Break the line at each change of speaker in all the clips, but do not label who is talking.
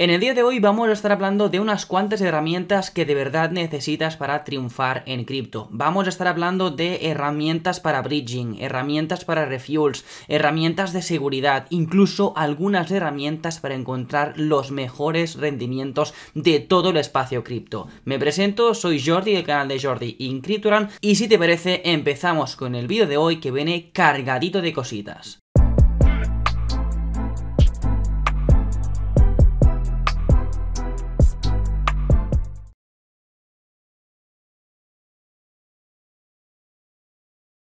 En el día de hoy vamos a estar hablando de unas cuantas herramientas que de verdad necesitas para triunfar en cripto. Vamos a estar hablando de herramientas para bridging, herramientas para refuels, herramientas de seguridad, incluso algunas herramientas para encontrar los mejores rendimientos de todo el espacio cripto. Me presento, soy Jordi del canal de Jordi in y si te parece empezamos con el vídeo de hoy que viene cargadito de cositas.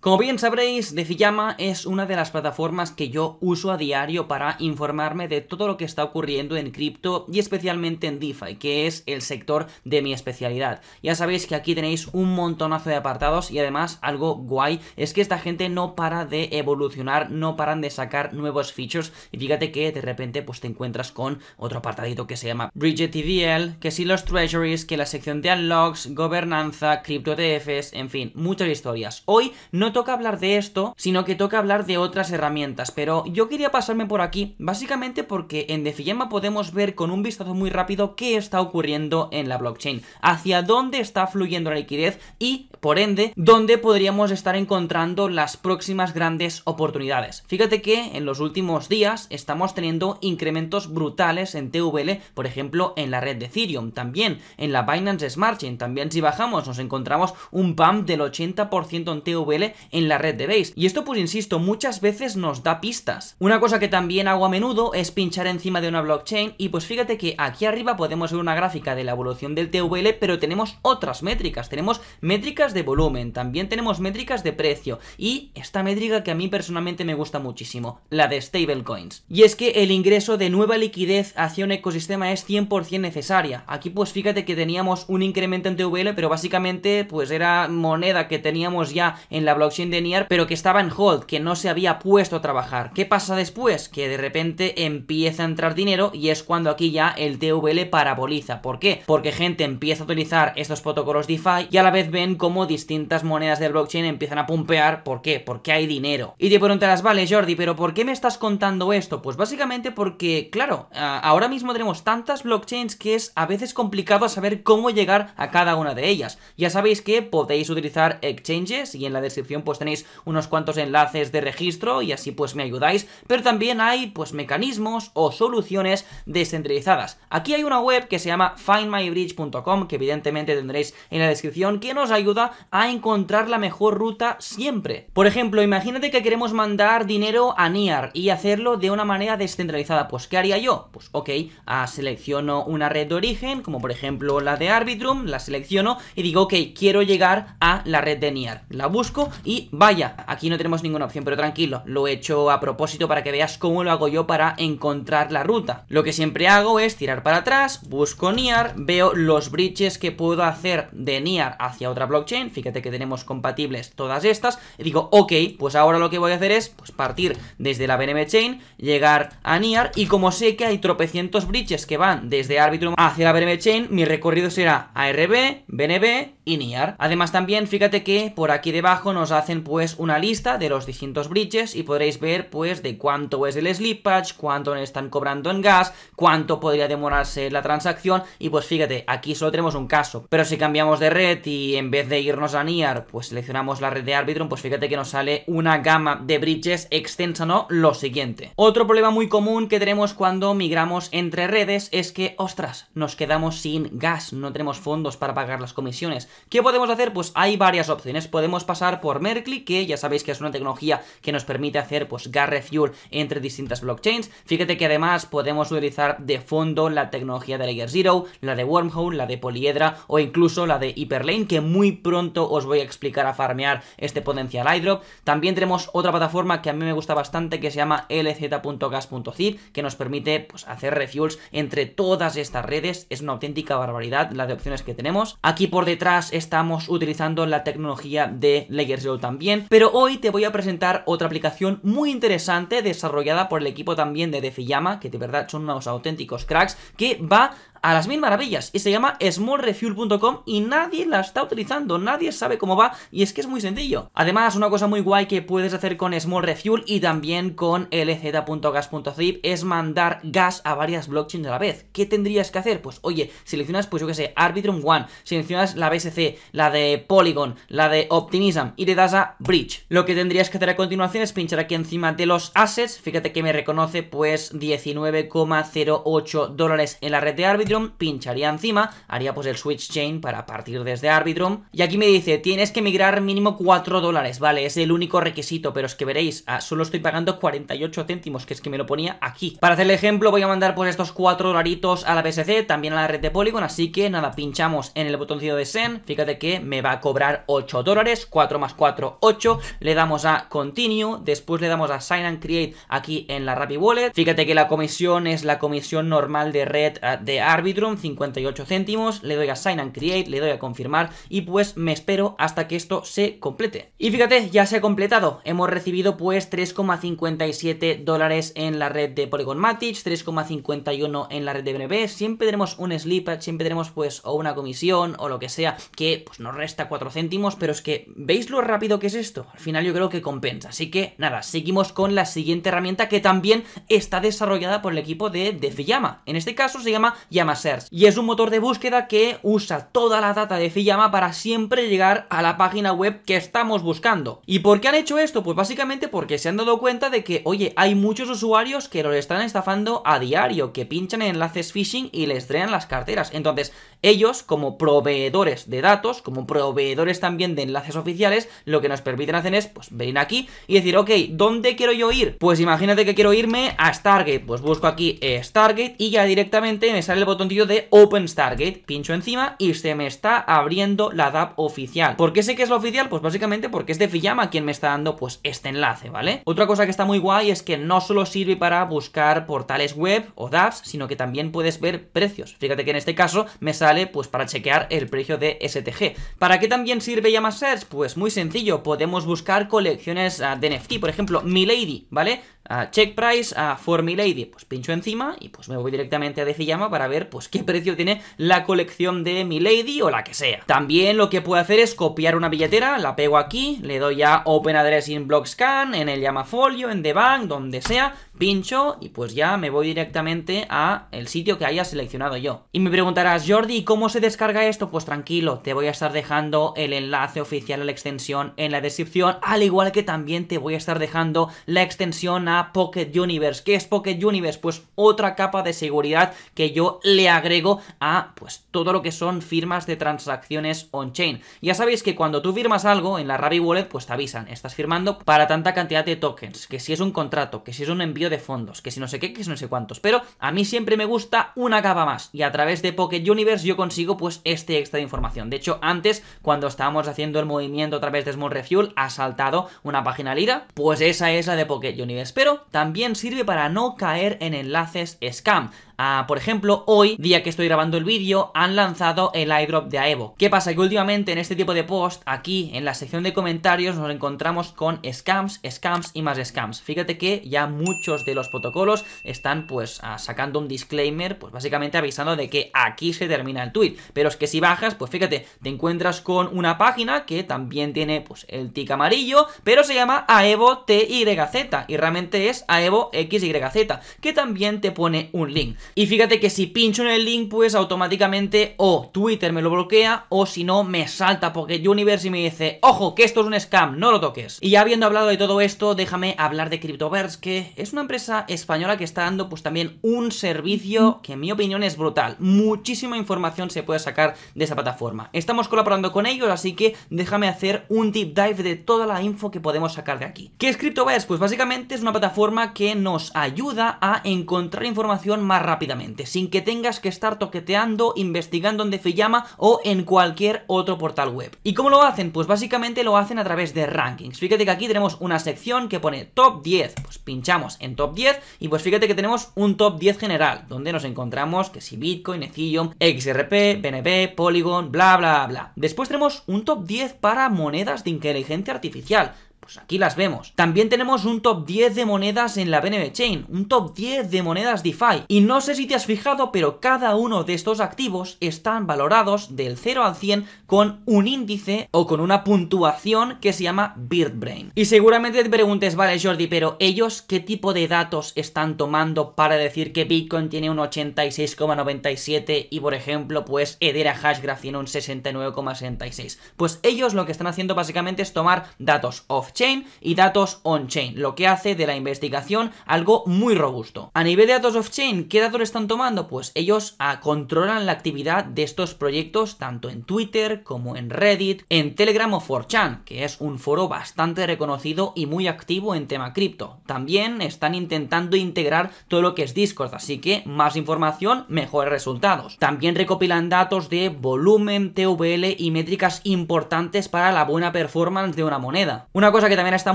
Como bien sabréis, Deciyama es una de las plataformas que yo uso a diario para informarme de todo lo que está ocurriendo en cripto y especialmente en DeFi, que es el sector de mi especialidad. Ya sabéis que aquí tenéis un montonazo de apartados y además algo guay es que esta gente no para de evolucionar, no paran de sacar nuevos features y fíjate que de repente pues te encuentras con otro apartadito que se llama Bridget TVL, que si sí los treasuries, que la sección de unlocks, gobernanza, cripto e TFs, en fin, muchas historias. Hoy no toca hablar de esto, sino que toca hablar de otras herramientas, pero yo quería pasarme por aquí básicamente porque en DeFiema podemos ver con un vistazo muy rápido qué está ocurriendo en la blockchain, hacia dónde está fluyendo la liquidez y, por ende, dónde podríamos estar encontrando las próximas grandes oportunidades. Fíjate que en los últimos días estamos teniendo incrementos brutales en TVL, por ejemplo, en la red de Ethereum, también en la Binance Smart Chain, también si bajamos nos encontramos un pump del 80% en TVL en la red de base. Y esto pues insisto, muchas veces nos da pistas. Una cosa que también hago a menudo es pinchar encima de una blockchain y pues fíjate que aquí arriba podemos ver una gráfica de la evolución del TVL, pero tenemos otras métricas, tenemos métricas de volumen, también tenemos métricas de precio y esta métrica que a mí personalmente me gusta muchísimo, la de stablecoins. Y es que el ingreso de nueva liquidez hacia un ecosistema es 100% necesaria. Aquí pues fíjate que teníamos un incremento en TVL, pero básicamente pues era moneda que teníamos ya en la blockchain de Nier, pero que estaba en hold, que no se había puesto a trabajar. ¿Qué pasa después? Que de repente empieza a entrar dinero y es cuando aquí ya el TVL paraboliza. ¿Por qué? Porque gente empieza a utilizar estos protocolos DeFi y a la vez ven cómo distintas monedas Del blockchain empiezan a pumpear. ¿Por qué? Porque hay dinero. Y te preguntarás, vale Jordi, pero ¿por qué me estás contando esto? Pues básicamente porque, claro, ahora mismo tenemos tantas blockchains que es a veces complicado saber cómo llegar a cada una de ellas. Ya sabéis que podéis utilizar exchanges y en la descripción pues tenéis unos cuantos enlaces de registro y así pues me ayudáis, pero también hay pues mecanismos o soluciones descentralizadas. Aquí hay una web que se llama findmybridge.com que evidentemente tendréis en la descripción que nos ayuda a encontrar la mejor ruta siempre. Por ejemplo, imagínate que queremos mandar dinero a Niar y hacerlo de una manera descentralizada, pues ¿qué haría yo? Pues ok, ah, selecciono una red de origen, como por ejemplo la de Arbitrum, la selecciono y digo ok, quiero llegar a la red de Niar. La busco y y vaya, aquí no tenemos ninguna opción, pero tranquilo, lo he hecho a propósito para que veas cómo lo hago yo para encontrar la ruta. Lo que siempre hago es tirar para atrás, busco Niar, veo los bridges que puedo hacer de Niar hacia otra blockchain, fíjate que tenemos compatibles todas estas, y digo, ok, pues ahora lo que voy a hacer es pues, partir desde la BNB Chain, llegar a Niar, y como sé que hay tropecientos bridges que van desde Arbitrum hacia la BNB Chain, mi recorrido será ARB, BNB y Niar. Además también, fíjate que por aquí debajo nos ha hacen pues una lista de los distintos bridges y podréis ver pues de cuánto es el patch, cuánto están cobrando en gas, cuánto podría demorarse la transacción y pues fíjate, aquí solo tenemos un caso, pero si cambiamos de red y en vez de irnos a NIAR pues seleccionamos la red de Arbitrum pues fíjate que nos sale una gama de bridges extensa no lo siguiente. Otro problema muy común que tenemos cuando migramos entre redes es que, ostras, nos quedamos sin gas, no tenemos fondos para pagar las comisiones. ¿Qué podemos hacer? Pues hay varias opciones, podemos pasar por Merkley, que ya sabéis que es una tecnología que nos permite hacer pues gas refuel entre distintas blockchains. Fíjate que además podemos utilizar de fondo la tecnología de Layer Zero, la de Wormhole, la de Poliedra o incluso la de Hyperlane, que muy pronto os voy a explicar a farmear este potencial iDrop. También tenemos otra plataforma que a mí me gusta bastante que se llama lz.gas.zip, que nos permite pues, hacer refuels entre todas estas redes. Es una auténtica barbaridad la de opciones que tenemos. Aquí por detrás estamos utilizando la tecnología de Layer Zero también, pero hoy te voy a presentar otra aplicación muy interesante desarrollada por el equipo también de Defiyama, que de verdad son unos auténticos cracks, que va a las mil maravillas y se llama smallrefuel.com y nadie la está utilizando, nadie sabe cómo va y es que es muy sencillo. Además, una cosa muy guay que puedes hacer con smallrefuel y también con lz.gas.zip es mandar gas a varias blockchains a la vez. ¿Qué tendrías que hacer? Pues oye, seleccionas pues yo que sé, Arbitrum One, seleccionas la BSC, la de Polygon, la de Optimism y le das a Bridge. Lo que tendrías que hacer a continuación es pinchar aquí encima de los assets, fíjate que me reconoce pues 19,08 dólares en la red de Arbitrum pincharía encima, haría pues el switch chain para partir desde Arbitrum. Y aquí me dice, tienes que migrar mínimo 4 dólares, vale, es el único requisito, pero es que veréis, ah, solo estoy pagando 48 céntimos, que es que me lo ponía aquí. Para hacer el ejemplo voy a mandar pues estos 4 dolaritos a la PSC también a la red de Polygon, así que nada, pinchamos en el botoncito de Send, fíjate que me va a cobrar 8 dólares, 4 más 4, 8, le damos a Continue, después le damos a Sign and Create aquí en la Rapid Wallet, fíjate que la comisión es la comisión normal de red ah, de Arbitrum, Arbitrum, 58 céntimos, le doy a Sign and Create, le doy a confirmar y pues me espero hasta que esto se complete. Y fíjate, ya se ha completado, hemos recibido pues 3,57 dólares en la red de Polygon Matic, 3,51 en la red de BNB, siempre tenemos un slip, siempre tenemos pues o una comisión o lo que sea que pues nos resta 4 céntimos, pero es que ¿veis lo rápido que es esto? Al final yo creo que compensa, así que nada, seguimos con la siguiente herramienta que también está desarrollada por el equipo de DefiYama, en este caso se llama Yama y es un motor de búsqueda que usa toda la data de fiyama para siempre llegar a la página web que estamos buscando. ¿Y por qué han hecho esto? Pues básicamente porque se han dado cuenta de que, oye, hay muchos usuarios que lo están estafando a diario, que pinchan enlaces phishing y les drenan las carteras. Entonces, ellos, como proveedores de datos, como proveedores también de enlaces oficiales, lo que nos permiten hacer es, pues, venir aquí y decir, ok, ¿dónde quiero yo ir? Pues imagínate que quiero irme a Stargate. Pues busco aquí Stargate y ya directamente me sale el botón tontillo de Open Stargate, pincho encima y se me está abriendo la DAP oficial. ¿Por qué sé que es la oficial? Pues básicamente porque es de quien me está dando pues este enlace, ¿vale? Otra cosa que está muy guay es que no solo sirve para buscar portales web o DAPs sino que también puedes ver precios. Fíjate que en este caso me sale pues para chequear el precio de STG. ¿Para qué también sirve Yama Pues muy sencillo, podemos buscar colecciones ah, de NFT, por ejemplo, Milady, ¿vale? Ah, check price ah, for Milady, pues pincho encima y pues me voy directamente a fiyama para ver pues qué precio tiene la colección de Milady o la que sea. También lo que puedo hacer es copiar una billetera, la pego aquí, le doy a Open Address in Block en el llamafolio, en The Bank, donde sea, Pincho y pues ya me voy directamente a el sitio que haya seleccionado yo. Y me preguntarás, Jordi, ¿cómo se descarga esto? Pues tranquilo, te voy a estar dejando el enlace oficial a la extensión en la descripción, al igual que también te voy a estar dejando la extensión a Pocket Universe. ¿Qué es Pocket Universe? Pues otra capa de seguridad que yo le agrego a pues todo lo que son firmas de transacciones on-chain. Ya sabéis que cuando tú firmas algo en la Rabbit Wallet, pues te avisan, estás firmando para tanta cantidad de tokens, que si es un contrato, que si es un envío de fondos, que si no sé qué, que si no sé cuántos. Pero a mí siempre me gusta una capa más. Y a través de Pocket Universe yo consigo pues este extra de información. De hecho, antes, cuando estábamos haciendo el movimiento a través de Small Refuel, ha saltado una página lira. Pues esa es la de Pocket Universe. Pero también sirve para no caer en enlaces scam. Ah, por ejemplo, hoy, día que estoy grabando el vídeo, han lanzado el iDrop de Aevo. ¿Qué pasa? Que últimamente en este tipo de post, aquí en la sección de comentarios, nos encontramos con scams, scams y más scams. Fíjate que ya muchos de los protocolos están pues ah, sacando un disclaimer, pues básicamente avisando de que aquí se termina el tweet. Pero es que si bajas, pues fíjate, te encuentras con una página que también tiene pues el tic amarillo, pero se llama Aevo y realmente es Aevo XYZ, que también te pone un link. Y fíjate que si pincho en el link, pues automáticamente o Twitter me lo bloquea o si no me salta porque Universe y me dice, ojo, que esto es un scam, no lo toques. Y ya habiendo hablado de todo esto, déjame hablar de Cryptoverse, que es una empresa española que está dando pues también un servicio que en mi opinión es brutal. Muchísima información se puede sacar de esa plataforma. Estamos colaborando con ellos, así que déjame hacer un deep dive de toda la info que podemos sacar de aquí. ¿Qué es Cryptoverse? Pues básicamente es una plataforma que nos ayuda a encontrar información más rápida sin que tengas que estar toqueteando, investigando en llama o en cualquier otro portal web. ¿Y cómo lo hacen? Pues básicamente lo hacen a través de rankings. Fíjate que aquí tenemos una sección que pone top 10, pues pinchamos en top 10 y pues fíjate que tenemos un top 10 general, donde nos encontramos que si Bitcoin, Ethereum, XRP, BNB, Polygon, bla bla bla. Después tenemos un top 10 para monedas de inteligencia artificial, pues aquí las vemos. También tenemos un top 10 de monedas en la BNB Chain, un top 10 de monedas DeFi. Y no sé si te has fijado, pero cada uno de estos activos están valorados del 0 al 100 con un índice o con una puntuación que se llama BirdBrain. Y seguramente te preguntes, vale Jordi, pero ellos qué tipo de datos están tomando para decir que Bitcoin tiene un 86,97 y por ejemplo pues Edera Hashgraph tiene un 69,66? Pues ellos lo que están haciendo básicamente es tomar datos off chain y datos on-chain, lo que hace de la investigación algo muy robusto. A nivel de datos off-chain, ¿qué datos están tomando? Pues ellos ah, controlan la actividad de estos proyectos tanto en Twitter como en Reddit, en Telegram o ForChan que es un foro bastante reconocido y muy activo en tema cripto. También están intentando integrar todo lo que es Discord, así que más información, mejores resultados. También recopilan datos de volumen, TVL y métricas importantes para la buena performance de una moneda. Una cosa cosa que también está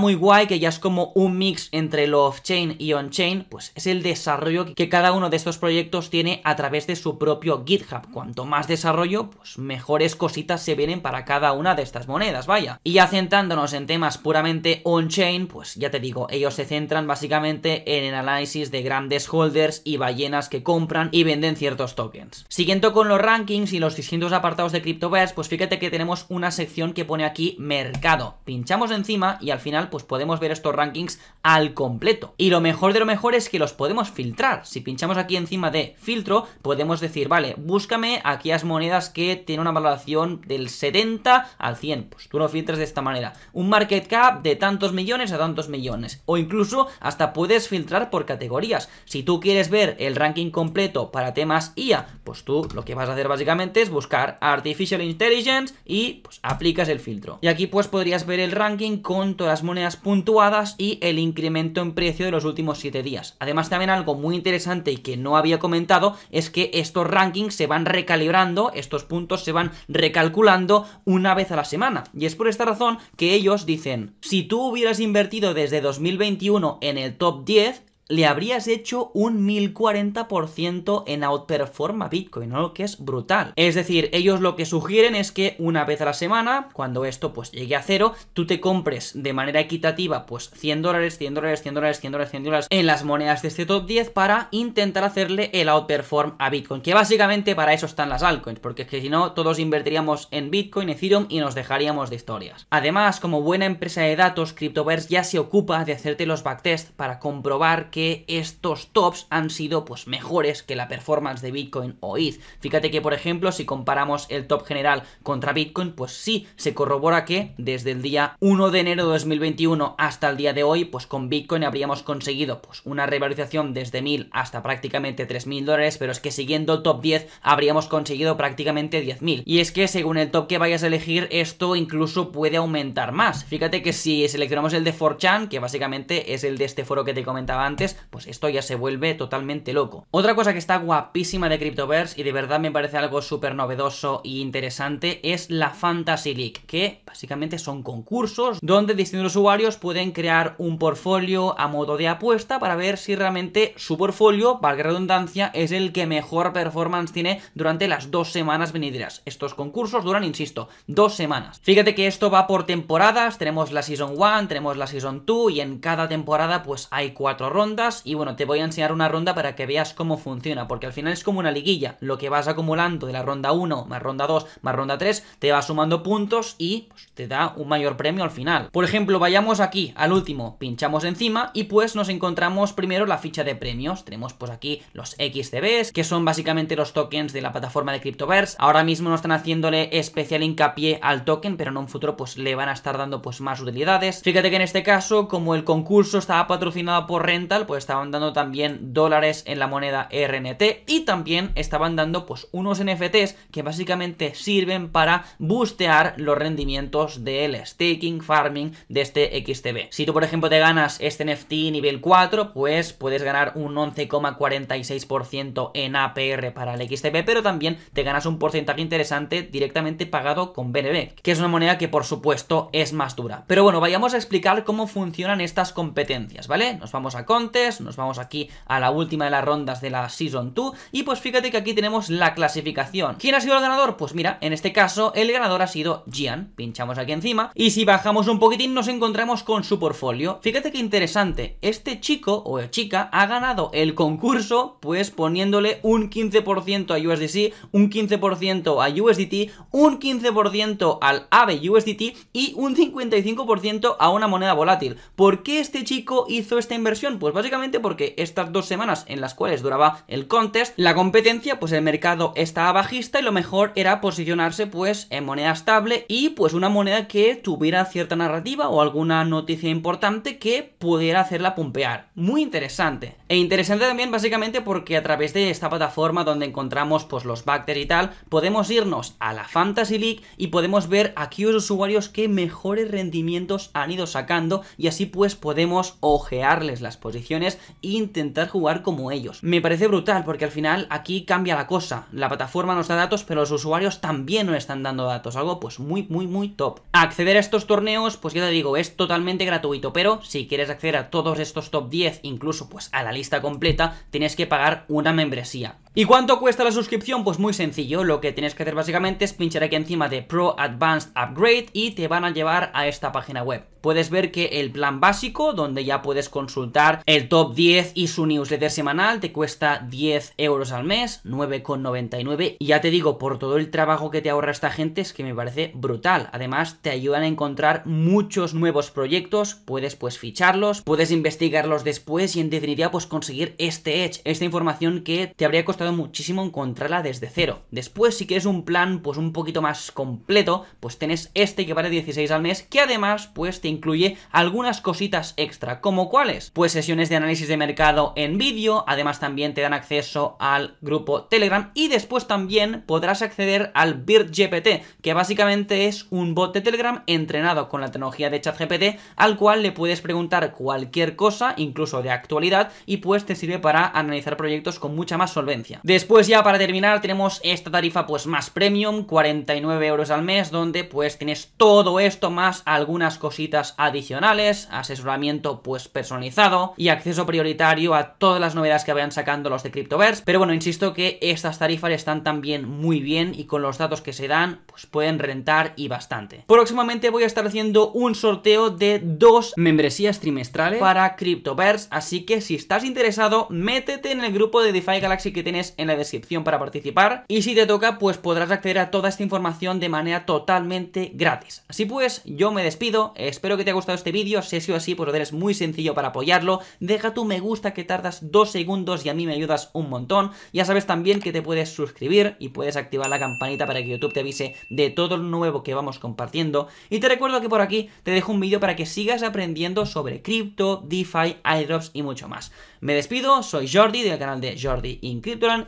muy guay, que ya es como un mix entre lo off-chain y on-chain, pues es el desarrollo que cada uno de estos proyectos tiene a través de su propio GitHub. Cuanto más desarrollo, pues mejores cositas se vienen para cada una de estas monedas, vaya. Y ya centrándonos en temas puramente on-chain, pues ya te digo, ellos se centran básicamente en el análisis de grandes holders y ballenas que compran y venden ciertos tokens. Siguiendo con los rankings y los distintos apartados de Cryptoverse, pues fíjate que tenemos una sección que pone aquí mercado. Pinchamos encima y al final pues podemos ver estos rankings al completo. Y lo mejor de lo mejor es que los podemos filtrar. Si pinchamos aquí encima de filtro, podemos decir, vale, búscame aquellas monedas que tienen una valoración del 70 al 100. Pues tú lo filtras de esta manera. Un market cap de tantos millones a tantos millones. O incluso hasta puedes filtrar por categorías. Si tú quieres ver el ranking completo para temas IA, pues tú lo que vas a hacer básicamente es buscar Artificial Intelligence y pues aplicas el filtro. Y aquí pues podrías ver el ranking con todas las monedas puntuadas y el incremento en precio de los últimos 7 días. Además también algo muy interesante y que no había comentado es que estos rankings se van recalibrando, estos puntos se van recalculando una vez a la semana. Y es por esta razón que ellos dicen, si tú hubieras invertido desde 2021 en el top 10, le habrías hecho un 1040% en outperform a Bitcoin, ¿no? Que es brutal. Es decir, ellos lo que sugieren es que una vez a la semana, cuando esto pues llegue a cero, tú te compres de manera equitativa pues 100 dólares, 100 dólares, 100 dólares, 100 dólares, 100 dólares en las monedas de este top 10 para intentar hacerle el outperform a Bitcoin, que básicamente para eso están las altcoins, porque es que si no todos invertiríamos en Bitcoin, Ethereum y nos dejaríamos de historias. Además, como buena empresa de datos, Cryptoverse ya se ocupa de hacerte los backtests para comprobar que que estos tops han sido pues mejores que la performance de Bitcoin o ETH. Fíjate que por ejemplo si comparamos el top general contra Bitcoin pues sí se corrobora que desde el día 1 de enero de 2021 hasta el día de hoy pues con Bitcoin habríamos conseguido pues una revalorización desde 1000 hasta prácticamente 3000 dólares pero es que siguiendo el top 10 habríamos conseguido prácticamente 10.000 y es que según el top que vayas a elegir esto incluso puede aumentar más. Fíjate que si seleccionamos el de 4chan que básicamente es el de este foro que te comentaba antes pues esto ya se vuelve totalmente loco. Otra cosa que está guapísima de Cryptoverse y de verdad me parece algo súper novedoso e interesante es la Fantasy League, que básicamente son concursos donde distintos usuarios pueden crear un portfolio a modo de apuesta para ver si realmente su portfolio, valga redundancia, es el que mejor performance tiene durante las dos semanas venideras. Estos concursos duran, insisto, dos semanas. Fíjate que esto va por temporadas, tenemos la Season 1, tenemos la Season 2 y en cada temporada pues hay cuatro rondas y bueno, te voy a enseñar una ronda para que veas cómo funciona, porque al final es como una liguilla, lo que vas acumulando de la ronda 1 más ronda 2 más ronda 3 te va sumando puntos y pues, te da un mayor premio al final. Por ejemplo, vayamos aquí al último, pinchamos encima y pues nos encontramos primero la ficha de premios, tenemos pues aquí los XTBs, que son básicamente los tokens de la plataforma de Cryptoverse, ahora mismo no están haciéndole especial hincapié al token, pero en un futuro pues le van a estar dando pues más utilidades. Fíjate que en este caso, como el concurso estaba patrocinado por Rental, pues estaban dando también dólares en la moneda RNT y también estaban dando pues unos NFTs que básicamente sirven para boostear los rendimientos del staking, farming de este XTB. Si tú por ejemplo te ganas este NFT nivel 4, pues puedes ganar un 11,46% en APR para el XTB, pero también te ganas un porcentaje interesante directamente pagado con BNB, que es una moneda que por supuesto es más dura. Pero bueno, vayamos a explicar cómo funcionan estas competencias, ¿vale? Nos vamos a contar nos vamos aquí a la última de las rondas de la Season 2 y pues fíjate que aquí tenemos la clasificación. ¿Quién ha sido el ganador? Pues mira, en este caso el ganador ha sido Gian, pinchamos aquí encima y si bajamos un poquitín nos encontramos con su portfolio. Fíjate que interesante, este chico o chica ha ganado el concurso pues poniéndole un 15% a USDC, un 15% a USDT, un 15% al AVE USDT y un 55% a una moneda volátil. ¿Por qué este chico hizo esta inversión? Pues básicamente porque estas dos semanas en las cuales duraba el contest, la competencia, pues el mercado estaba bajista y lo mejor era posicionarse pues en moneda estable y pues una moneda que tuviera cierta narrativa o alguna noticia importante que pudiera hacerla pumpear. Muy interesante. E interesante también básicamente porque a través de esta plataforma donde encontramos pues los bacters y tal, podemos irnos a la Fantasy League y podemos ver aquí los usuarios que mejores rendimientos han ido sacando y así pues podemos ojearles las posiciones e intentar jugar como ellos. Me parece brutal porque al final aquí cambia la cosa, la plataforma nos da datos pero los usuarios también nos están dando datos, algo pues muy muy muy top. Acceder a estos torneos pues ya te digo es totalmente gratuito pero si quieres acceder a todos estos top 10 incluso pues a la lista completa, tienes que pagar una membresía. ¿Y cuánto cuesta la suscripción? Pues muy sencillo, lo que tienes que hacer básicamente es pinchar aquí encima de Pro Advanced Upgrade y te van a llevar a esta página web. Puedes ver que el plan básico, donde ya puedes consultar el top 10 y su newsletter semanal, te cuesta 10 euros al mes, 9,99. Y ya te digo, por todo el trabajo que te ahorra esta gente, es que me parece brutal. Además, te ayudan a encontrar muchos nuevos proyectos, puedes pues ficharlos, puedes investigarlos después y en definitiva pues conseguir este edge, esta información que te habría costado muchísimo encontrarla desde cero. Después, si quieres un plan pues un poquito más completo, pues tenés este que vale 16 al mes, que además pues te incluye algunas cositas extra, como cuáles, pues sesiones de análisis de mercado en vídeo, además también te dan acceso al grupo Telegram y después también podrás acceder al Bird GPT, que básicamente es un bot de Telegram entrenado con la tecnología de ChatGPT, al cual le puedes preguntar cualquier cosa, incluso de actualidad, y pues te sirve para analizar proyectos con mucha más solvencia. Después ya para terminar tenemos esta tarifa pues más premium, 49 euros al mes, donde pues tienes todo esto más algunas cositas adicionales, asesoramiento pues personalizado y acceso prioritario a todas las novedades que vayan sacando los de Cryptoverse. Pero bueno, insisto que estas tarifas están también muy bien y con los datos que se dan pues pueden rentar y bastante. Próximamente voy a estar haciendo un sorteo de dos membresías trimestrales para Cryptoverse, así que si estás interesado, métete en el grupo de DeFi Galaxy que tienes en la descripción para participar y si te toca pues podrás acceder a toda esta información de manera totalmente gratis. Así pues, yo me despido, espero que te haya gustado este vídeo, si ha sido así pues lo eres muy sencillo para apoyarlo, deja tu me gusta que tardas dos segundos y a mí me ayudas un montón, ya sabes también que te puedes suscribir y puedes activar la campanita para que YouTube te avise de todo lo nuevo que vamos compartiendo y te recuerdo que por aquí te dejo un vídeo para que sigas aprendiendo sobre cripto, DeFi, iDrops y mucho más. Me despido, soy Jordi del canal de Jordi in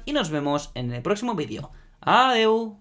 y nos vemos en el próximo vídeo. Adeu.